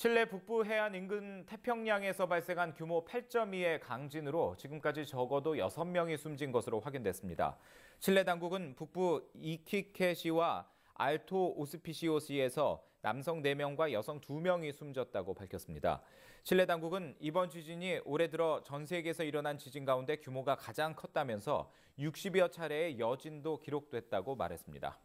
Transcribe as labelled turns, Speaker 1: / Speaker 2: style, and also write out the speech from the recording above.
Speaker 1: 칠레 북부 해안 인근 태평양에서 발생한 규모 8.2의 강진으로 지금까지 적어도 6명이 숨진 것으로 확인됐습니다. 칠레 당국은 북부 이키케시와 알토 오스피시오시에서 남성 4명과 여성 2명이 숨졌다고 밝혔습니다. 칠레 당국은 이번 지진이 올해 들어 전 세계에서 일어난 지진 가운데 규모가 가장 컸다면서 60여 차례의 여진도 기록됐다고 말했습니다.